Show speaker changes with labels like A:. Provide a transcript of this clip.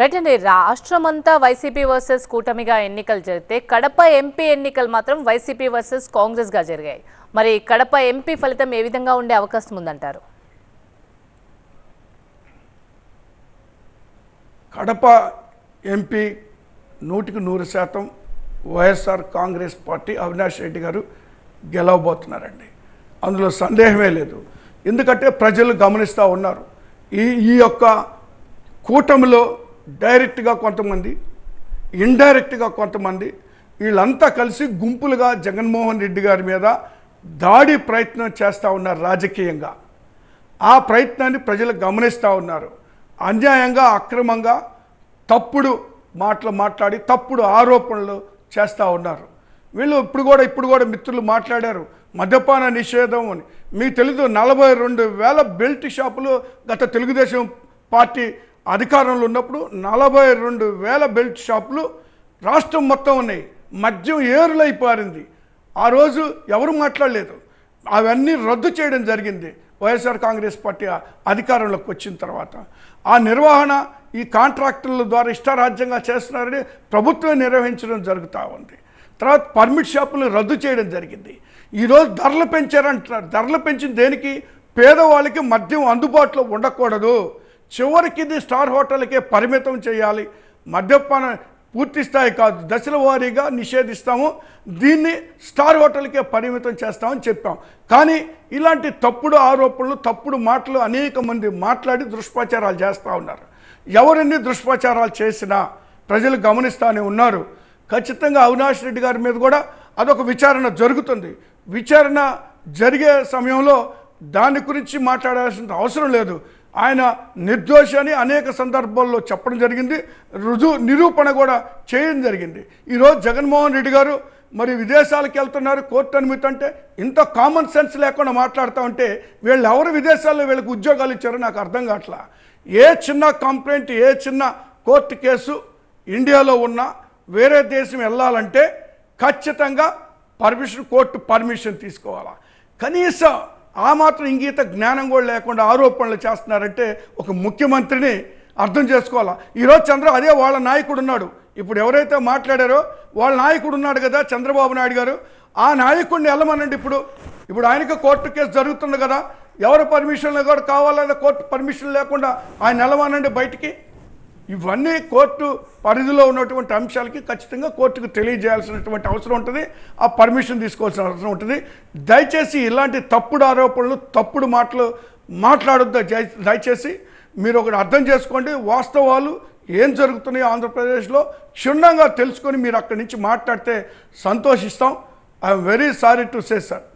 A: right అండి రాష్ట్రమంతా YCP versus కూటమిగా ఎన్నికలు జరిగితే కడప ఎంపీ ఎన్నికలు మాత్రం వైసీపీ వర్సెస్ కాంగ్రెస్గా జరిగాయి మరి కడప ఎంపీ ఫలితం ఏ విధంగా ఉండే అవకాశం ఉందంటారు కడప ఎంపీ నూటికి నూరు శాతం వైఎస్ఆర్ కాంగ్రెస్ పార్టీ అవినాష్ రెడ్డి గారు గెలవబోతున్నారండి అందులో సందేహమే లేదు ఎందుకంటే ప్రజలు గమనిస్తూ ఉన్నారు ఈ ఈ యొక్క కూటమిలో డైరెక్ట్గా కొంతమంది ఇండైరెక్ట్గా కొంతమంది వీళ్ళంతా కలిసి గుంపులుగా జగన్మోహన్ రెడ్డి గారి మీద దాడి ప్రయత్నం చేస్తూ ఉన్నారు రాజకీయంగా ఆ ప్రయత్నాన్ని ప్రజలు గమనిస్తూ ఉన్నారు అన్యాయంగా అక్రమంగా తప్పుడు మాటలు మాట్లాడి తప్పుడు ఆరోపణలు చేస్తూ ఉన్నారు వీళ్ళు ఇప్పుడు కూడా ఇప్పుడు కూడా మిత్రులు మాట్లాడారు మద్యపాన నిషేధం అని మీకు తెలీదు నలభై రెండు వేల బెల్ట్ షాపులు గత తెలుగుదేశం పార్టీ అధికారంలో ఉన్నప్పుడు నలభై రెండు వేల బెల్ట్ షాపులు రాష్ట్రం మొత్తం ఉన్నాయి మద్యం ఏరులై పారింది ఆ రోజు ఎవరు మాట్లాడలేదు అవన్నీ రద్దు చేయడం జరిగింది వైఎస్ఆర్ కాంగ్రెస్ పార్టీ అధికారంలోకి వచ్చిన తర్వాత ఆ నిర్వహణ ఈ కాంట్రాక్టర్ల ద్వారా ఇష్టారాజ్యంగా చేస్తున్నారని ప్రభుత్వం నిర్వహించడం జరుగుతూ ఉంది తర్వాత పర్మిట్ షాపులను రద్దు చేయడం జరిగింది ఈరోజు ధరలు పెంచారంటున్నారు ధరలు పెంచిన దేనికి పేదవాళ్ళకి మద్యం అందుబాటులో ఉండకూడదు చివరికి ఇది స్టార్ హోటల్కే పరిమితం చేయాలి మద్యపాన పూర్తి స్థాయి కాదు దశల వారీగా నిషేధిస్తాము దీన్ని స్టార్ హోటల్కే పరిమితం చేస్తామని చెప్పాం కానీ ఇలాంటి తప్పుడు ఆరోపణలు తప్పుడు మాటలు అనేక మంది మాట్లాడి దుష్ప్రచారాలు చేస్తూ ఉన్నారు ఎవరిని దుష్ప్రచారాలు చేసినా ప్రజలు గమనిస్తూనే ఉన్నారు ఖచ్చితంగా అవినాష్ రెడ్డి గారి మీద కూడా అదొక విచారణ జరుగుతుంది విచారణ జరిగే సమయంలో దాని గురించి మాట్లాడాల్సిన అవసరం లేదు ఆయన నిర్దోషి అని అనేక సందర్భాల్లో చెప్పడం జరిగింది రుజువు నిరూపణ కూడా చేయడం జరిగింది ఈరోజు జగన్మోహన్ రెడ్డి గారు మరి విదేశాలకు వెళ్తున్నారు కోర్టు అనుమతి అంటే ఇంత కామన్ సెన్స్ లేకుండా మాట్లాడుతూ ఉంటే వీళ్ళు ఎవరు విదేశాల్లో వీళ్ళకి ఉద్యోగాలు ఇచ్చారో నాకు అర్థం కావట్లా ఏ చిన్న కంప్లైంట్ ఏ చిన్న కోర్టు కేసు ఇండియాలో ఉన్న వేరే దేశం వెళ్ళాలంటే ఖచ్చితంగా పర్మిషన్ కోర్టు పర్మిషన్ తీసుకోవాలా కనీసం ఆ మాత్రం ఇంగీత జ్ఞానం కూడా లేకుండా ఆరోపణలు చేస్తున్నారంటే ఒక ముఖ్యమంత్రిని అర్థం చేసుకోవాలా ఈరోజు చంద్ర అదే వాళ్ళ నాయకుడు ఉన్నాడు ఇప్పుడు ఎవరైతే మాట్లాడారో వాళ్ళ నాయకుడు ఉన్నాడు కదా చంద్రబాబు నాయుడు గారు ఆ నాయకుడిని వెళ్ళమనండి ఇప్పుడు ఇప్పుడు ఆయనకు కోర్టు కేసు జరుగుతుంది కదా ఎవరు పర్మిషన్లు కూడా కావాలన్నా కోర్టు పర్మిషన్ లేకుండా ఆయన వెళ్ళమనండి బయటికి ఇవన్నీ కోర్టు పరిధిలో ఉన్నటువంటి అంశాలకి ఖచ్చితంగా కోర్టుకు తెలియజేయాల్సినటువంటి అవసరం ఉంటుంది ఆ పర్మిషన్ తీసుకోవాల్సిన అవసరం ఉంటుంది దయచేసి ఇలాంటి తప్పుడు ఆరోపణలు తప్పుడు మాటలు మాట్లాడొద్దు దయచేసి మీరు ఒకటి అర్థం చేసుకోండి వాస్తవాలు ఏం జరుగుతున్నాయో ఆంధ్రప్రదేశ్లో క్షుణ్ణంగా తెలుసుకొని మీరు అక్కడి నుంచి మాట్లాడితే సంతోషిస్తాం I'm very sorry to say sir